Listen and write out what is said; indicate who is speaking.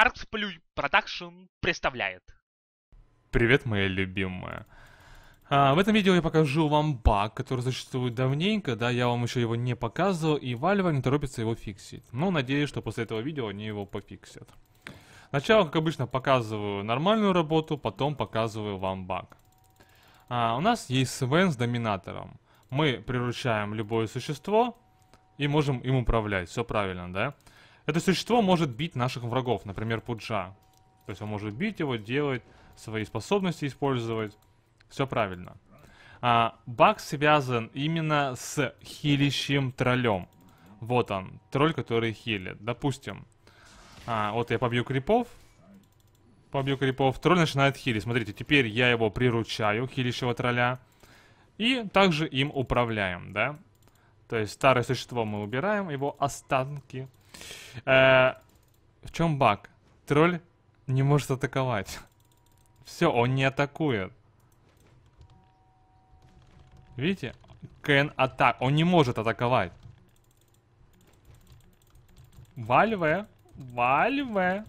Speaker 1: Artsplay Production представляет. Привет, моя любимая. А, в этом видео я покажу вам баг, который существует давненько, да, я вам еще его не показывал, и Valve не торопится его фиксить. Но надеюсь, что после этого видео они его пофиксят. Сначала, как обычно, показываю нормальную работу, потом показываю вам баг. А, у нас есть свен с доминатором. Мы приручаем любое существо и можем им управлять, все правильно, да? Это существо может бить наших врагов, например, Пуджа. То есть он может бить его, делать, свои способности использовать. Все правильно. А, баг связан именно с хилищем троллем. Вот он, тролль, который хилит. Допустим, а, вот я побью крипов. Побью крипов. Тролль начинает хилить. Смотрите, теперь я его приручаю, хилищего тролля. И также им управляем, да? То есть старое существо мы убираем, его останки Э, в чем баг? Тролль не может атаковать. Все, он не атакует. Видите? Кен атак. Он не может атаковать. Вальве. Вальве.